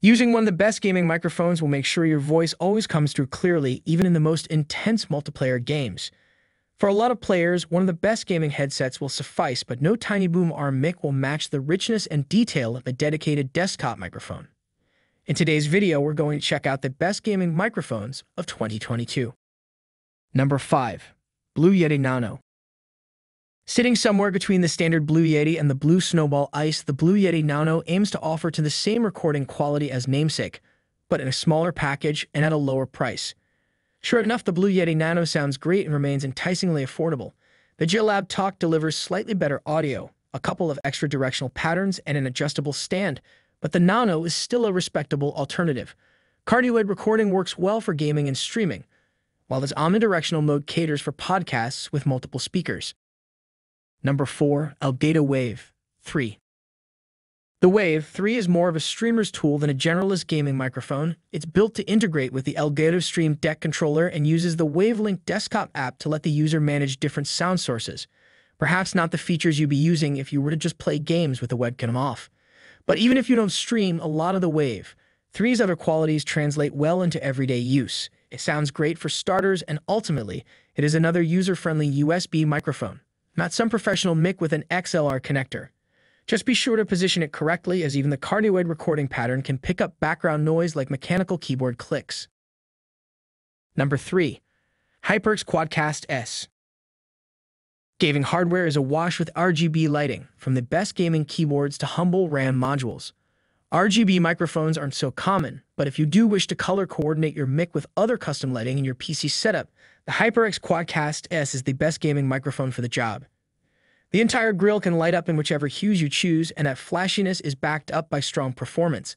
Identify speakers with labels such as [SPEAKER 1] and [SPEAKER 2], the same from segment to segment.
[SPEAKER 1] Using one of the best gaming microphones will make sure your voice always comes through clearly, even in the most intense multiplayer games. For a lot of players, one of the best gaming headsets will suffice, but no Tiny Boom Arm mic will match the richness and detail of a dedicated desktop microphone. In today's video, we're going to check out the best gaming microphones of 2022. Number 5. Blue Yeti Nano Sitting somewhere between the standard Blue Yeti and the Blue Snowball Ice, the Blue Yeti Nano aims to offer to the same recording quality as Namesake, but in a smaller package and at a lower price. Sure enough, the Blue Yeti Nano sounds great and remains enticingly affordable. The Gelab Talk delivers slightly better audio, a couple of extra directional patterns, and an adjustable stand, but the Nano is still a respectable alternative. Cardioid recording works well for gaming and streaming, while its omnidirectional mode caters for podcasts with multiple speakers. Number 4. Elgato Wave 3. The Wave 3 is more of a streamer's tool than a generalist gaming microphone. It's built to integrate with the Elgato Stream Deck controller and uses the Wavelink desktop app to let the user manage different sound sources. Perhaps not the features you'd be using if you were to just play games with the webcam off. But even if you don't stream a lot of the Wave, 3's other qualities translate well into everyday use. It sounds great for starters and ultimately, it is another user-friendly USB microphone not some professional mic with an XLR connector. Just be sure to position it correctly as even the cardioid recording pattern can pick up background noise like mechanical keyboard clicks. Number 3. HyperX Quadcast S Gaming hardware is awash with RGB lighting, from the best gaming keyboards to humble RAM modules. RGB microphones aren't so common, but if you do wish to color coordinate your mic with other custom lighting in your PC setup, the HyperX Quadcast S is the best gaming microphone for the job. The entire grill can light up in whichever hues you choose, and that flashiness is backed up by strong performance.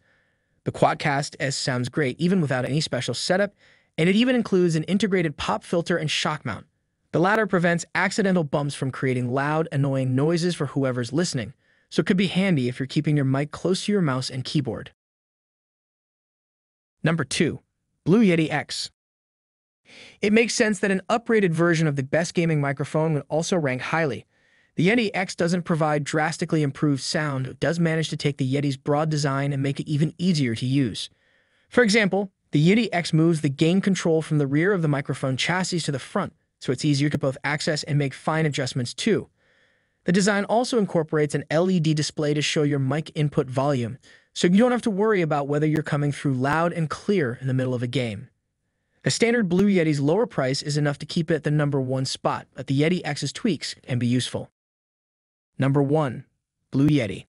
[SPEAKER 1] The Quadcast S sounds great even without any special setup, and it even includes an integrated pop filter and shock mount. The latter prevents accidental bumps from creating loud, annoying noises for whoever's listening so it could be handy if you're keeping your mic close to your mouse and keyboard. Number 2. Blue Yeti X It makes sense that an uprated version of the best gaming microphone would also rank highly. The Yeti X doesn't provide drastically improved sound, but does manage to take the Yeti's broad design and make it even easier to use. For example, the Yeti X moves the gain control from the rear of the microphone chassis to the front, so it's easier to both access and make fine adjustments too. The design also incorporates an LED display to show your mic input volume, so you don't have to worry about whether you're coming through loud and clear in the middle of a game. The standard Blue Yeti's lower price is enough to keep it at the number one spot, but the Yeti X's tweaks can be useful. Number 1. Blue Yeti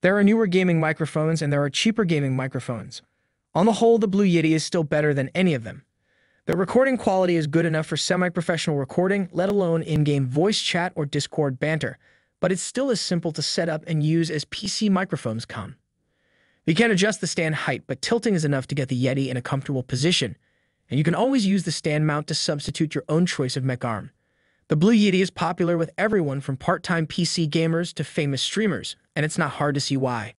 [SPEAKER 1] There are newer gaming microphones and there are cheaper gaming microphones. On the whole, the Blue Yeti is still better than any of them, the recording quality is good enough for semi-professional recording, let alone in-game voice chat or Discord banter, but it's still as simple to set up and use as PC microphones come. You can adjust the stand height, but tilting is enough to get the Yeti in a comfortable position, and you can always use the stand mount to substitute your own choice of mech arm. The Blue Yeti is popular with everyone from part-time PC gamers to famous streamers, and it's not hard to see why.